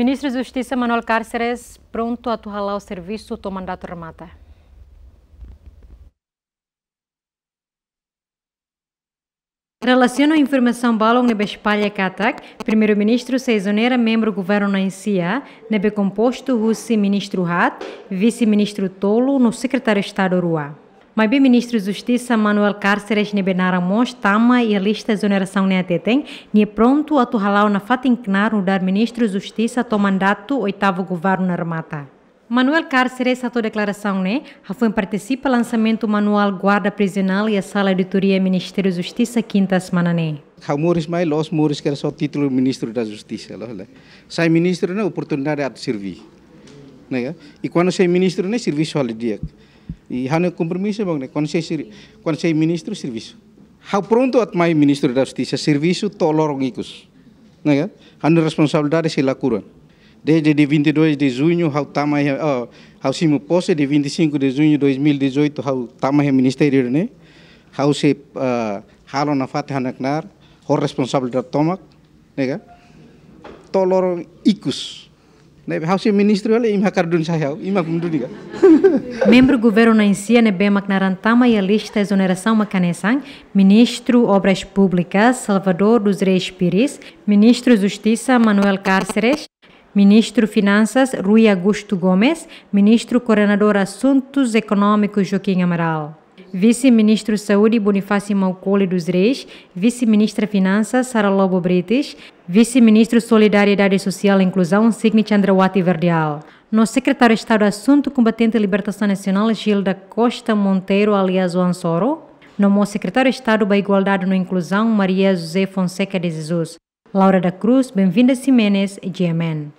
Ministro de Justiça Manuel Cárceres, pronto a atualar o serviço, o mandato remata. Relaciona a informação balão nebe espalha catac, primeiro-ministro se exonera membro do governo na INSIA, nebe composto Russi ministro Hat, vice-ministro Tolo no secretário-estado Uruá. Mas bem, ministro de Justiça Manuel Cárceres nebenara mons tama e a lista de exoneração nem até tem, nem pronto a turralau na fata inclinar o dar ministro de Justiça to mandato oitavo governo na remata. Manuel Cárceres a tua declaração, né? A foi participa lançamento manual guarda prisional e a sala de auditoria Ministério da Justiça quinta semana, né? Ramores mais los mores que era só título ministro da Justiça, lá. Sai ministro, né? Oportunidade de servir, né? E quando sai ministro, né? Serviço ao dia. E hana compromisso bang, né? Conselho, conselho ministro serviço. How pronto atmai ministro da justiça servisu tolorong ikus. Né? Nah, ya? Hana responsabilidade se lacuran. Desde di 22 de how tama tamanho, oh, how simu pose di 25 de junho de 2018, ao tamanho ministério, ne how se uh, halo na fate hanaknar, ho responsabilidade tomak, né? Ya? Tolorong ikus. nebe hausi ministri wala ima kardun sayau ima kumduniga membro governancia nebe maknarantama e a lista é exoneração macanesang ministro obras públicas Salvador dos Reis Pires ministro justiça Manuel Cárceres Ministro Finanças Rui Augusto Gomes, Ministro Coordenador Assuntos Econômicos Joaquim Amaral. Vice-ministro Saúde Bonifácio Malcole dos Reis, Vice-ministra Finanças Sara Lobo Brites, Vice-ministro Solidariedade Social e Inclusão Signe Chandrawati Verdial. No secretário de Estado Assunto Combatente e Libertação Nacional Gilda Costa Monteiro, aliás o Ansoro, no secretário de Estado da Igualdade e Inclusão Maria José Fonseca de Jesus. Laura da Cruz, bem-vinda Simenes, GMN.